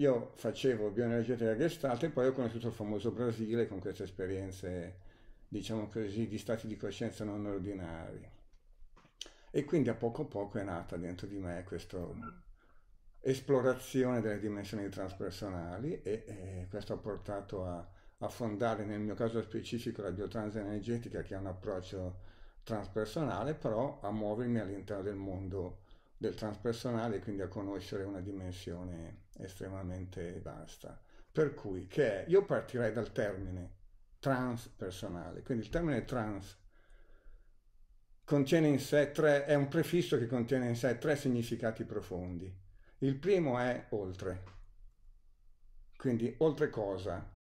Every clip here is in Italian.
Io facevo bioenergetica gestalt e poi ho conosciuto il famoso Brasile con queste esperienze, diciamo così, di stati di coscienza non ordinari. E quindi a poco a poco è nata dentro di me questa esplorazione delle dimensioni transpersonali e, e questo ha portato a, a fondare nel mio caso specifico la biotrans energetica che è un approccio transpersonale, però a muovermi all'interno del mondo del transpersonale, quindi a conoscere una dimensione estremamente vasta. Per cui, che è? Io partirei dal termine transpersonale, quindi il termine trans contiene in sé tre, è un prefisso che contiene in sé tre significati profondi. Il primo è oltre, quindi oltre cosa?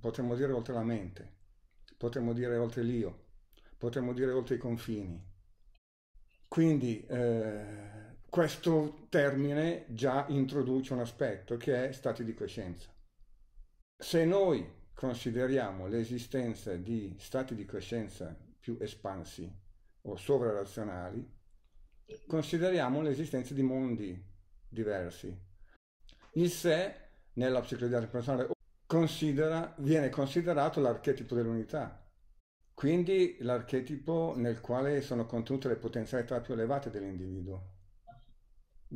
Potremmo dire oltre la mente, potremmo dire oltre l'io, potremmo dire oltre i confini. Quindi eh, questo termine già introduce un aspetto che è stati di coscienza. Se noi consideriamo l'esistenza di stati di coscienza più espansi o sovrarazionali, consideriamo l'esistenza di mondi diversi. Il sé, nella psicologia personale, considera, viene considerato l'archetipo dell'unità, quindi l'archetipo nel quale sono contenute le potenzialità più elevate dell'individuo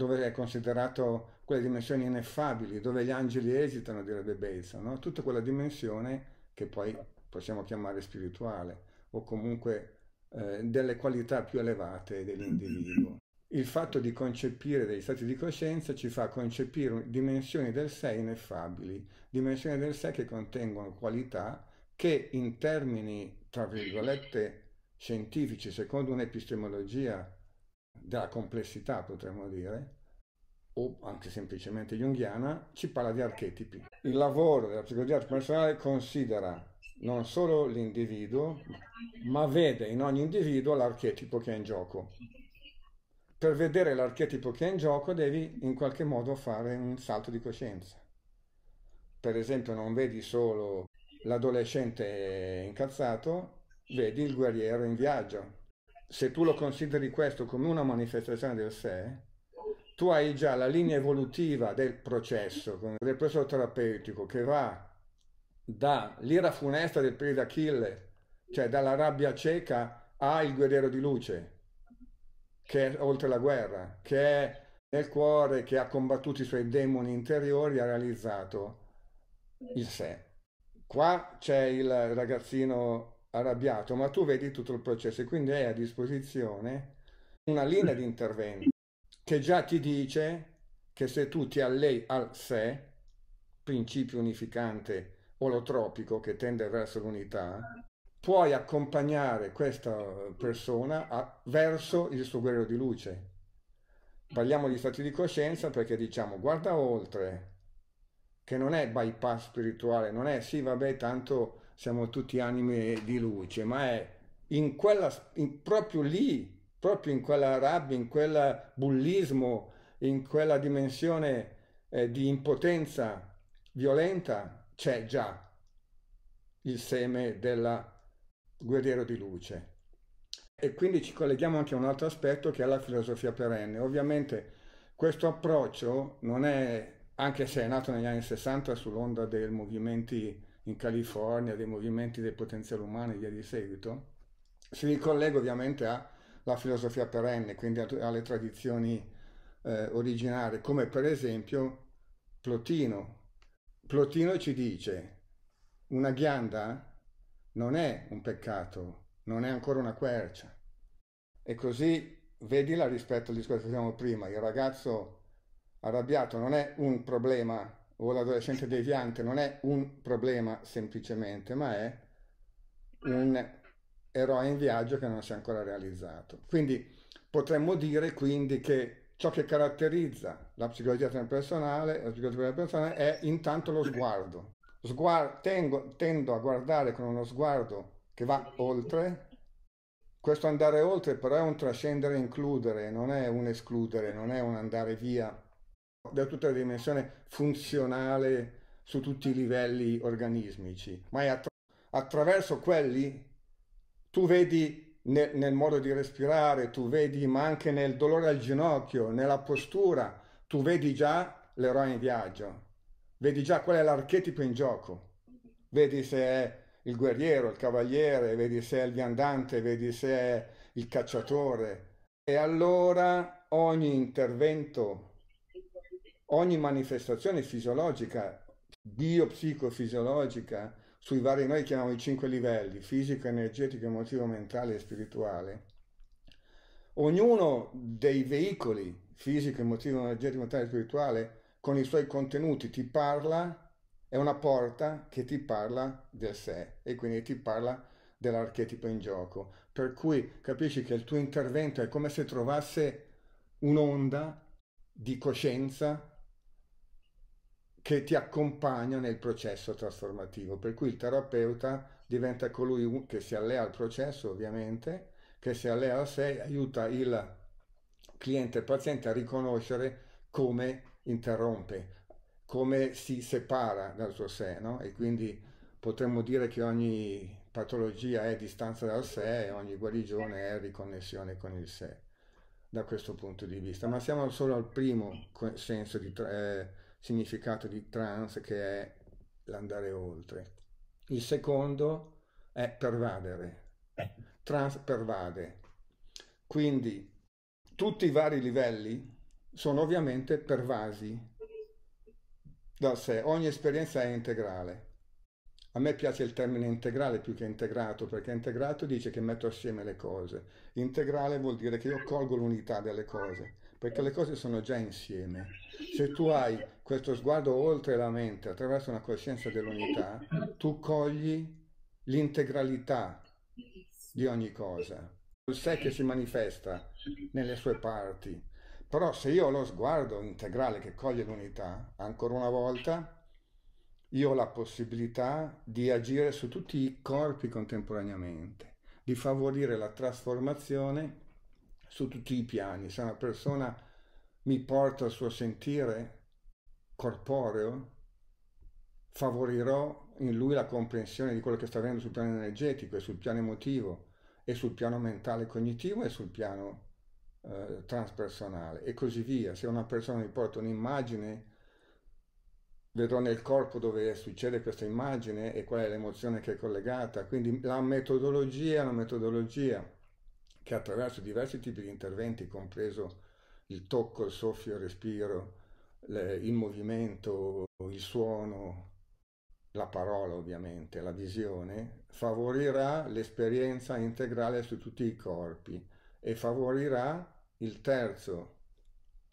dove è considerato quelle dimensioni ineffabili, dove gli angeli esitano, direbbe Belson, no? tutta quella dimensione che poi possiamo chiamare spirituale o comunque eh, delle qualità più elevate dell'individuo. Il fatto di concepire degli stati di coscienza ci fa concepire dimensioni del sé ineffabili, dimensioni del sé che contengono qualità che in termini, tra virgolette, scientifici, secondo un'epistemologia della complessità, potremmo dire, o anche semplicemente junghiana, ci parla di archetipi. Il lavoro della psicologia personale considera non solo l'individuo, ma vede in ogni individuo l'archetipo che è in gioco. Per vedere l'archetipo che è in gioco devi in qualche modo fare un salto di coscienza. Per esempio non vedi solo l'adolescente incazzato, vedi il guerriero in viaggio, se tu lo consideri questo come una manifestazione del sé, tu hai già la linea evolutiva del processo, del processo terapeutico che va dall'ira funesta del periodo Achille, cioè dalla rabbia cieca al guerriero di luce, che è oltre la guerra, che è nel cuore, che ha combattuto i suoi demoni interiori, ha realizzato il sé. Qua c'è il ragazzino arrabbiato, ma tu vedi tutto il processo e quindi hai a disposizione una linea di intervento che già ti dice che se tu ti allei al sé, principio unificante olotropico che tende verso l'unità, puoi accompagnare questa persona a, verso il suo guerriero di luce. Parliamo di stati di coscienza perché diciamo guarda oltre, che non è bypass spirituale, non è sì vabbè tanto siamo tutti anime di luce, ma è in quella, in, proprio lì, proprio in quella rabbia, in quel bullismo, in quella dimensione eh, di impotenza violenta, c'è già il seme del guerriero di luce. E quindi ci colleghiamo anche a un altro aspetto che è la filosofia perenne. Ovviamente questo approccio non è, anche se è nato negli anni 60 sull'onda dei movimenti in California, dei movimenti del potenziale umano e via di seguito, si ricollega ovviamente alla filosofia perenne, quindi alle tradizioni eh, originarie, come per esempio Plotino. Plotino ci dice una ghianda non è un peccato, non è ancora una quercia. E così vedila rispetto al discorso che facevamo prima, il ragazzo arrabbiato non è un problema o l'adolescente deviante non è un problema semplicemente, ma è un eroe in viaggio che non si è ancora realizzato. Quindi potremmo dire quindi che ciò che caratterizza la psicologia transpersonale, la psicologia transpersonale è intanto lo sguardo. Sguar- tengo, tendo a guardare con uno sguardo che va oltre. Questo andare oltre però è un trascendere e includere, non è un escludere, non è un andare via da tutta la dimensione funzionale su tutti i livelli organismici, ma è attra attraverso quelli tu vedi nel, nel modo di respirare, tu vedi ma anche nel dolore al ginocchio, nella postura, tu vedi già l'eroe in viaggio, vedi già qual è l'archetipo in gioco, vedi se è il guerriero, il cavaliere, vedi se è il viandante, vedi se è il cacciatore. E allora ogni intervento ogni manifestazione fisiologica, biopsicofisiologica, sui vari noi chiamiamo i cinque livelli, fisico, energetico, emotivo, mentale e spirituale, ognuno dei veicoli fisico, emotivo, energetico, mentale e spirituale, con i suoi contenuti ti parla, è una porta che ti parla del sé e quindi ti parla dell'archetipo in gioco. Per cui capisci che il tuo intervento è come se trovasse un'onda di coscienza che ti accompagna nel processo trasformativo, per cui il terapeuta diventa colui che si allea al processo ovviamente, che si allea a sé, aiuta il cliente e paziente a riconoscere come interrompe, come si separa dal suo sé, no? e quindi potremmo dire che ogni patologia è distanza dal sé e ogni guarigione è riconnessione con il sé, da questo punto di vista. Ma siamo solo al primo senso di... Eh, significato di trans che è l'andare oltre. Il secondo è pervadere, eh. trans pervade. Quindi tutti i vari livelli sono ovviamente pervasi da sé, ogni esperienza è integrale. A me piace il termine integrale più che integrato, perché integrato dice che metto assieme le cose. Integrale vuol dire che io colgo l'unità delle cose perché le cose sono già insieme. Se tu hai questo sguardo oltre la mente, attraverso una coscienza dell'unità, tu cogli l'integralità di ogni cosa, il sé che si manifesta nelle sue parti. Però se io ho lo sguardo integrale che coglie l'unità, ancora una volta, io ho la possibilità di agire su tutti i corpi contemporaneamente, di favorire la trasformazione su tutti i piani. Se una persona mi porta il suo sentire corporeo, favorirò in lui la comprensione di quello che sta avvenendo sul piano energetico e sul piano emotivo e sul piano mentale e cognitivo e sul piano eh, transpersonale e così via. Se una persona mi porta un'immagine, vedrò nel corpo dove succede questa immagine e qual è l'emozione che è collegata. Quindi la metodologia è una metodologia che attraverso diversi tipi di interventi, compreso il tocco, il soffio, il respiro, le, il movimento, il suono, la parola ovviamente, la visione, favorirà l'esperienza integrale su tutti i corpi e favorirà il terzo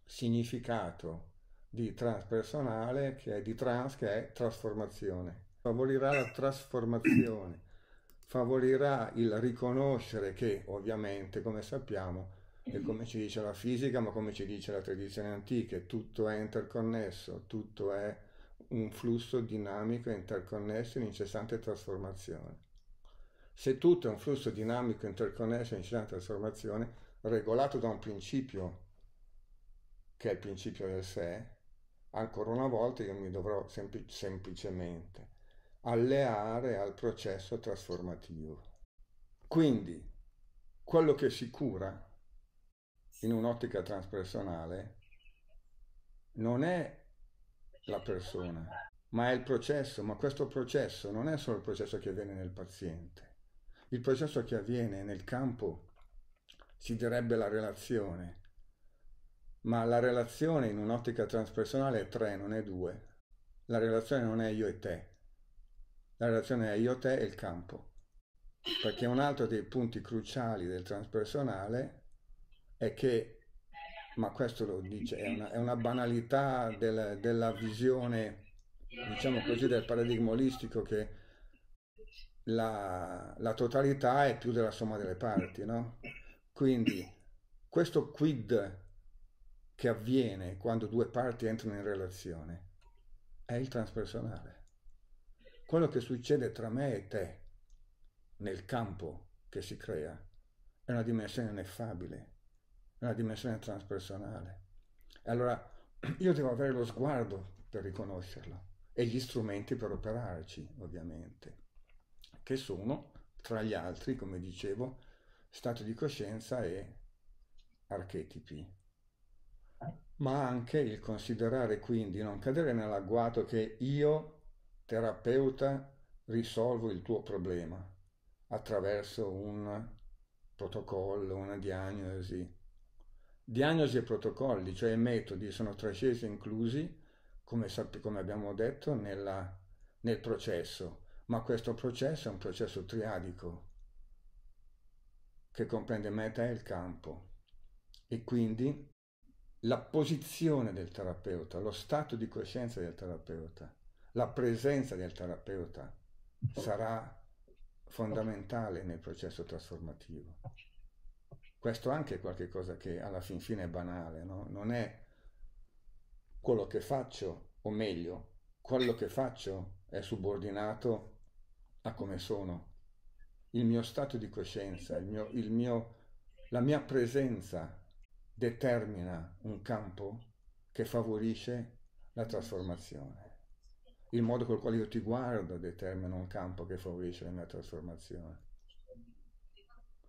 significato di transpersonale che è di trans che è trasformazione. Favorirà la trasformazione favorirà il riconoscere che ovviamente, come sappiamo, e mhm. come ci dice la fisica, ma come ci dice la tradizione antica, tutto è interconnesso, tutto è un flusso dinamico interconnesso in incessante trasformazione. Se tutto è un flusso dinamico interconnesso in incessante trasformazione, regolato da un principio che è il principio del sé, ancora una volta io mi dovrò sempl- semplicemente alleare al processo trasformativo. Quindi, quello che si cura in un'ottica transpersonale non è la persona, ma è il processo, ma questo processo non è solo il processo che avviene nel paziente, il processo che avviene nel campo si direbbe la relazione, ma la relazione in un'ottica transpersonale è tre, non è due. La relazione non è io e te, la relazione io-te e il campo, perché un altro dei punti cruciali del transpersonale è che, ma questo lo dice, è una, è una banalità del, della visione, diciamo così, del paradigma olistico che la, la totalità è più della somma delle parti, no? Quindi questo quid che avviene quando due parti entrano in relazione è il transpersonale quello che succede tra me e te nel campo che si crea è una dimensione ineffabile, è una dimensione transpersonale. E allora io devo avere lo sguardo per riconoscerlo e gli strumenti per operarci, ovviamente, che sono, tra gli altri, come dicevo, stato di coscienza e archetipi. Ma anche il considerare quindi, non cadere nell'agguato che io terapeuta risolvo il tuo problema attraverso un protocollo, una diagnosi. Diagnosi e protocolli, cioè metodi, sono trascesi inclusi, come, come abbiamo detto, nella, nel processo, ma questo processo è un processo triadico che comprende meta e il campo e quindi la posizione del terapeuta, lo stato di coscienza del terapeuta la presenza del terapeuta oh. sarà fondamentale nel processo trasformativo. Questo anche è qualcosa che alla fin fine è banale, no? non è quello che faccio, o meglio, quello che faccio è subordinato a come sono, il mio stato di coscienza, il mio, il mio, la mia presenza determina un campo che favorisce la trasformazione il modo col quale io ti guardo determina un campo che favorisce la mia trasformazione.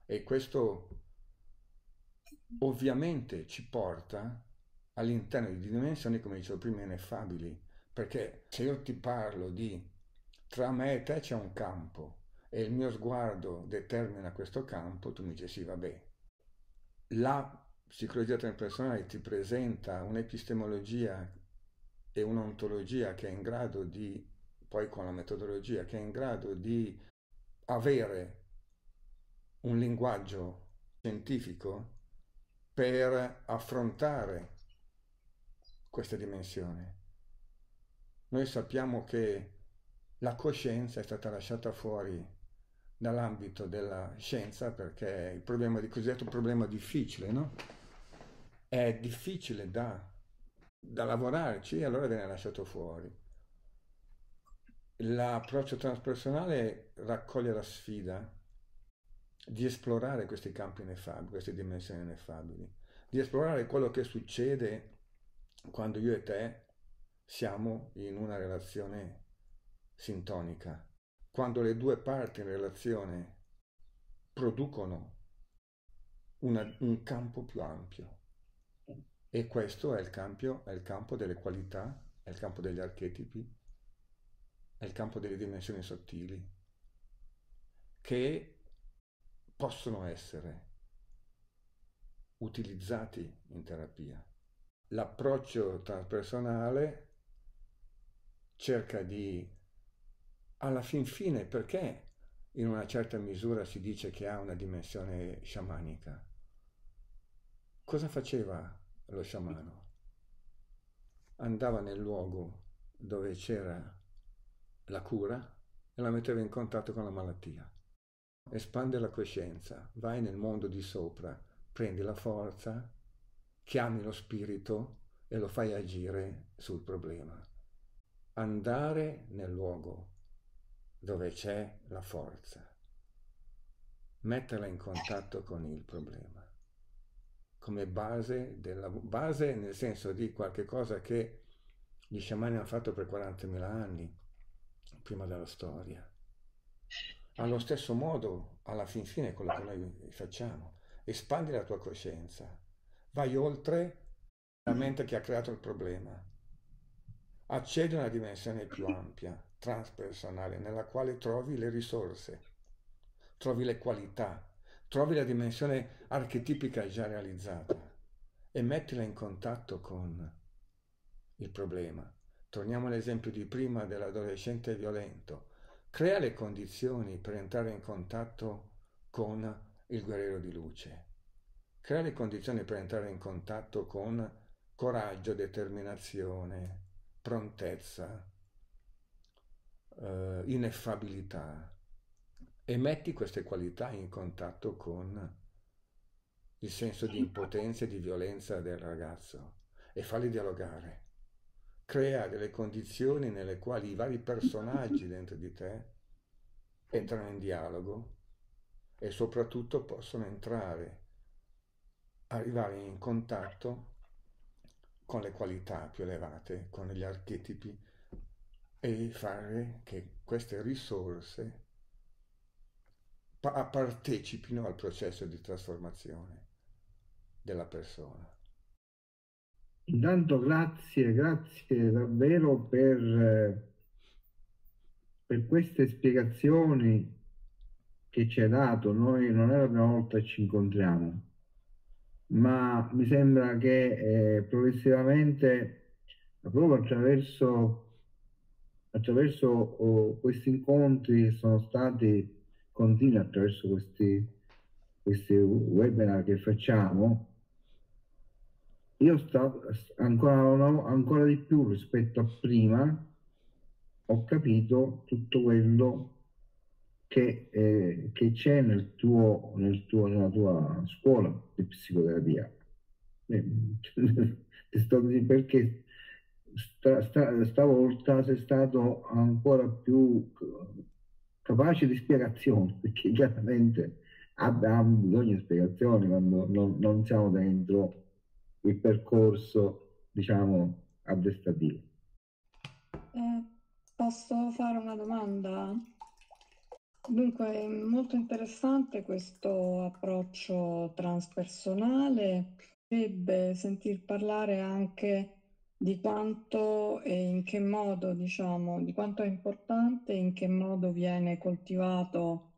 E questo ovviamente ci porta all'interno di dimensioni, come dicevo prima, ineffabili, perché se io ti parlo di tra me e te c'è un campo e il mio sguardo determina questo campo, tu mi dici sì, vabbè. La psicologia transpersonale ti presenta un'epistemologia e un'ontologia che è in grado di, poi con la metodologia, che è in grado di avere un linguaggio scientifico per affrontare questa dimensione. Noi sappiamo che la coscienza è stata lasciata fuori dall'ambito della scienza perché il problema di cosiddetto problema difficile, no? È difficile da da lavorarci e allora viene lasciato fuori. L'approccio transpersonale raccoglie la sfida di esplorare questi campi ineffabili, queste dimensioni ineffabili, di esplorare quello che succede quando io e te siamo in una relazione sintonica, quando le due parti in relazione producono una, un campo più ampio. E questo è il, campio, è il campo delle qualità, è il campo degli archetipi, è il campo delle dimensioni sottili, che possono essere utilizzati in terapia. L'approccio transpersonale cerca di, alla fin fine, perché in una certa misura si dice che ha una dimensione sciamanica? Cosa faceva lo sciamano. Andava nel luogo dove c'era la cura e la metteva in contatto con la malattia. Espande la coscienza, vai nel mondo di sopra, prendi la forza, chiami lo spirito e lo fai agire sul problema. Andare nel luogo dove c'è la forza, metterla in contatto con il problema come base, della, base nel senso di qualche cosa che gli sciamani hanno fatto per 40.000 anni prima della storia. Allo stesso modo, alla fin fine, quello che noi facciamo, espandi la tua coscienza, vai oltre la mente che ha creato il problema, accedi a una dimensione più ampia, transpersonale, nella quale trovi le risorse, trovi le qualità, trovi la dimensione archetipica già realizzata e mettila in contatto con il problema. Torniamo all'esempio di prima dell'adolescente violento. Crea le condizioni per entrare in contatto con il guerriero di luce. Crea le condizioni per entrare in contatto con coraggio, determinazione, prontezza, eh, ineffabilità, e metti queste qualità in contatto con il senso di impotenza e di violenza del ragazzo e falli dialogare. Crea delle condizioni nelle quali i vari personaggi dentro di te entrano in dialogo e soprattutto possono entrare, arrivare in contatto con le qualità più elevate, con gli archetipi e fare che queste risorse partecipino al processo di trasformazione della persona. Intanto grazie, grazie davvero per, per queste spiegazioni che ci hai dato. Noi non è la prima volta che ci incontriamo, ma mi sembra che eh, progressivamente, proprio attraverso, attraverso oh, questi incontri sono stati continui attraverso questi, questi webinar che facciamo, io sto ancora, ancora di più rispetto a prima, ho capito tutto quello che, eh, che c'è nel tuo, nel tuo, nella tua scuola di psicoterapia. Eh, ti perché sta, sta, stavolta sei stato ancora più capace di spiegazioni, perché chiaramente abbiamo bisogno di spiegazioni quando non, non siamo dentro il percorso, diciamo, addestrativo. Eh, posso fare una domanda? Dunque, è molto interessante questo approccio transpersonale. Dovrebbe sentir parlare anche di quanto e in che modo, diciamo, di quanto è importante e in che modo viene coltivato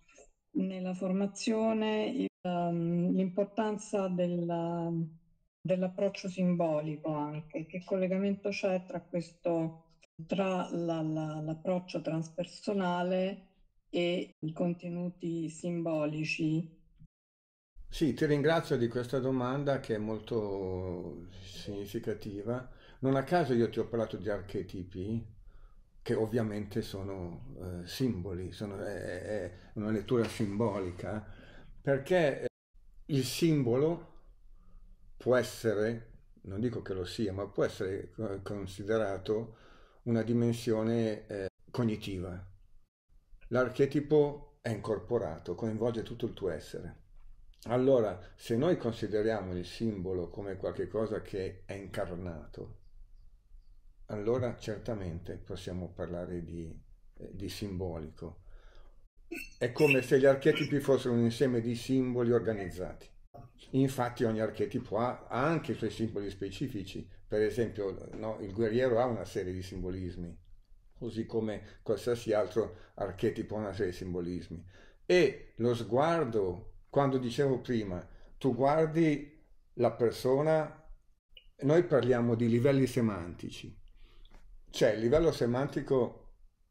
nella formazione il, um, l'importanza della, dell'approccio simbolico anche, che collegamento c'è tra questo tra la, la, l'approccio transpersonale e i contenuti simbolici. Sì, ti ringrazio di questa domanda che è molto significativa non a caso io ti ho parlato di archetipi, che ovviamente sono eh, simboli, sono, è, è, una lettura simbolica, perché eh, il simbolo può essere, non dico che lo sia, ma può essere eh, considerato una dimensione eh, cognitiva. L'archetipo è incorporato, coinvolge tutto il tuo essere. Allora, se noi consideriamo il simbolo come qualcosa che è incarnato, allora certamente possiamo parlare di, eh, di simbolico. È come se gli archetipi fossero un insieme di simboli organizzati. Infatti ogni archetipo ha, ha anche i suoi simboli specifici, per esempio no, il guerriero ha una serie di simbolismi, così come qualsiasi altro archetipo ha una serie di simbolismi. E lo sguardo, quando dicevo prima, tu guardi la persona, noi parliamo di livelli semantici, c'è il livello semantico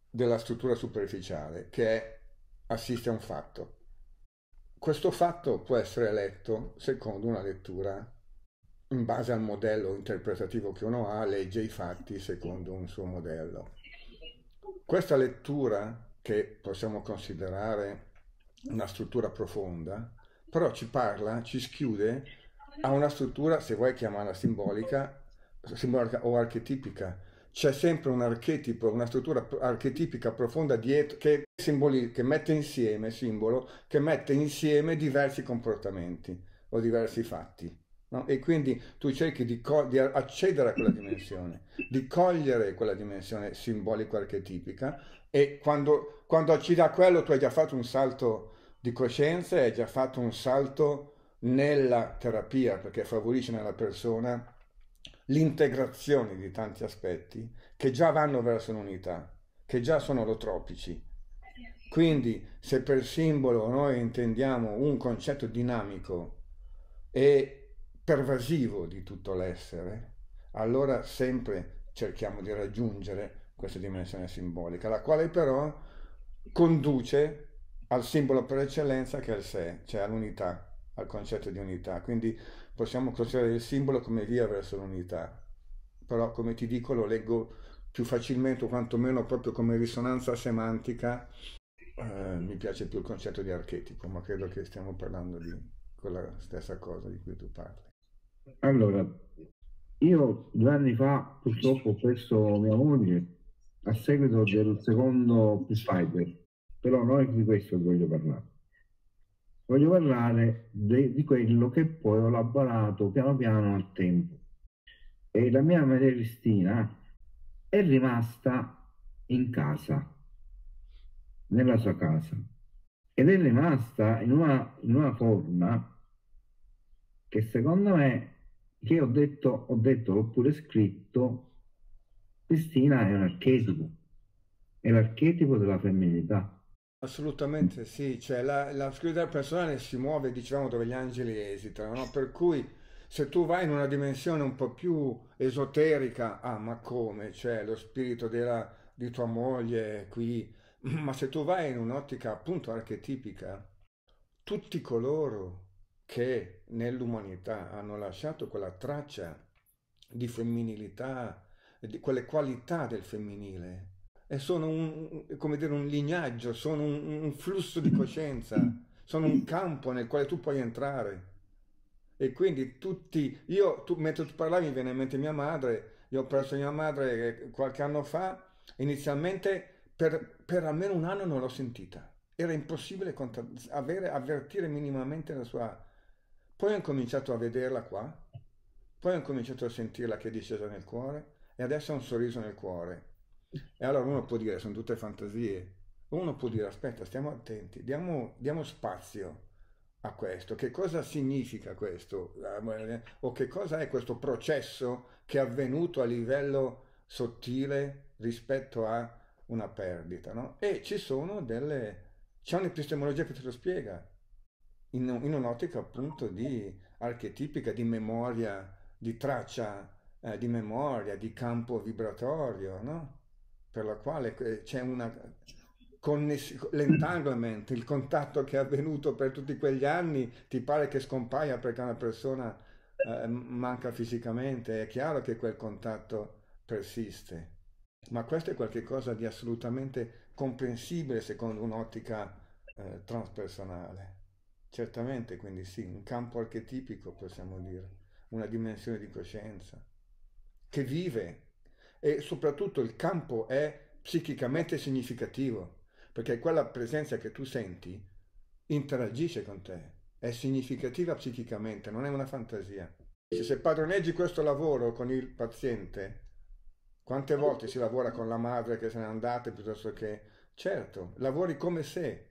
della struttura superficiale che assiste a un fatto. Questo fatto può essere letto secondo una lettura in base al modello interpretativo che uno ha, legge i fatti secondo un suo modello. Questa lettura, che possiamo considerare una struttura profonda, però ci parla, ci schiude a una struttura, se vuoi chiamarla simbolica, simbolica o archetipica, c'è sempre un archetipo, una struttura archetipica profonda dietro che, simboli, che mette insieme, simbolo, che mette insieme diversi comportamenti o diversi fatti. No? E quindi tu cerchi di, di, accedere a quella dimensione, di cogliere quella dimensione simbolico-archetipica e quando, quando accedi a quello tu hai già fatto un salto di coscienza, hai già fatto un salto nella terapia perché favorisce nella persona l'integrazione di tanti aspetti che già vanno verso l'unità, che già sono olotropici. Quindi se per simbolo noi intendiamo un concetto dinamico e pervasivo di tutto l'essere, allora sempre cerchiamo di raggiungere questa dimensione simbolica, la quale però conduce al simbolo per eccellenza che è il sé, cioè all'unità, al concetto di unità. Quindi possiamo considerare il simbolo come via verso l'unità, però come ti dico lo leggo più facilmente o quantomeno proprio come risonanza semantica eh, mi piace più il concetto di archetipo, ma credo che stiamo parlando di quella stessa cosa di cui tu parli. Allora, io due anni fa purtroppo ho perso mia moglie a seguito del secondo Spider, però non è di questo che voglio parlare voglio parlare de, di quello che poi ho elaborato piano piano al tempo. E la mia Maria Cristina è rimasta in casa, nella sua casa, ed è rimasta in una, in una forma che secondo me, che ho detto, ho detto, l'ho pure scritto, Cristina è un archetipo, è l'archetipo della femminilità Assolutamente sì, cioè la, la oscurità personale si muove diciamo dove gli angeli esitano, no? per cui se tu vai in una dimensione un po' più esoterica, ah ma come, cioè lo spirito della, di tua moglie è qui, ma se tu vai in un'ottica appunto archetipica, tutti coloro che nell'umanità hanno lasciato quella traccia di femminilità, di quelle qualità del femminile, sono un, dire, un lignaggio, sono un, un flusso di coscienza, sono un campo nel quale tu puoi entrare. E quindi tutti, io tu, mentre tu parlavi mi viene in mente mia madre, io ho perso mia madre eh, qualche anno fa, inizialmente per, per almeno un anno non l'ho sentita, era impossibile avere, avvertire minimamente la sua... Poi ho cominciato a vederla qua, poi ho cominciato a sentirla che è discesa nel cuore e adesso ha un sorriso nel cuore e allora uno può dire, sono tutte fantasie, uno può dire, aspetta, stiamo attenti, diamo, diamo spazio a questo, che cosa significa questo, o che cosa è questo processo che è avvenuto a livello sottile rispetto a una perdita, no? E ci sono delle... c'è un'epistemologia che te lo spiega, in, in un'ottica appunto di archetipica, di memoria, di traccia eh, di memoria, di campo vibratorio, no? per la quale eh, c'è una connessione, l'entanglement, il contatto che è avvenuto per tutti quegli anni, ti pare che scompaia perché una persona eh, manca fisicamente, è chiaro che quel contatto persiste. Ma questo è qualcosa di assolutamente comprensibile secondo un'ottica eh, transpersonale. Certamente, quindi sì, un campo archetipico possiamo dire, una dimensione di coscienza che vive e soprattutto il campo è psichicamente significativo, perché quella presenza che tu senti interagisce con te, è significativa psichicamente, non è una fantasia. Se padroneggi questo lavoro con il paziente, quante volte si lavora con la madre che se n'è andata piuttosto che... Certo, lavori come se